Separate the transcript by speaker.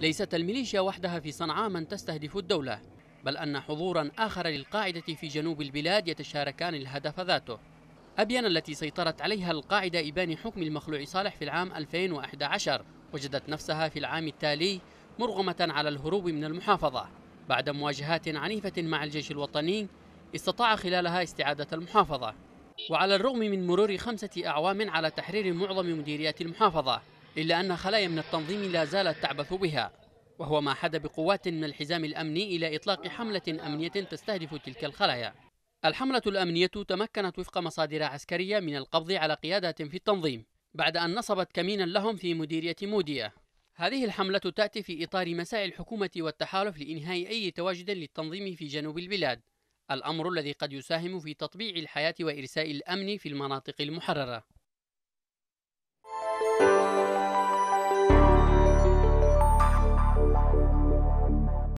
Speaker 1: ليست الميليشيا وحدها في صنعاء من تستهدف الدولة بل أن حضورا آخر للقاعدة في جنوب البلاد يتشاركان الهدف ذاته أبيان التي سيطرت عليها القاعدة إبان حكم المخلوع صالح في العام 2011 وجدت نفسها في العام التالي مرغمة على الهروب من المحافظة بعد مواجهات عنيفة مع الجيش الوطني استطاع خلالها استعادة المحافظة وعلى الرغم من مرور خمسة أعوام على تحرير معظم مديريات المحافظة إلا أن خلايا من التنظيم لا زالت تعبث بها وهو ما حدا بقوات من الحزام الأمني إلى إطلاق حملة أمنية تستهدف تلك الخلايا الحملة الأمنية تمكنت وفق مصادر عسكرية من القبض على قيادات في التنظيم بعد أن نصبت كمينا لهم في مديرية مودية هذه الحملة تأتي في إطار مساء الحكومة والتحالف لإنهاء أي تواجد للتنظيم في جنوب البلاد الأمر الذي قد يساهم في تطبيع الحياة وإرساء الأمن في المناطق المحررة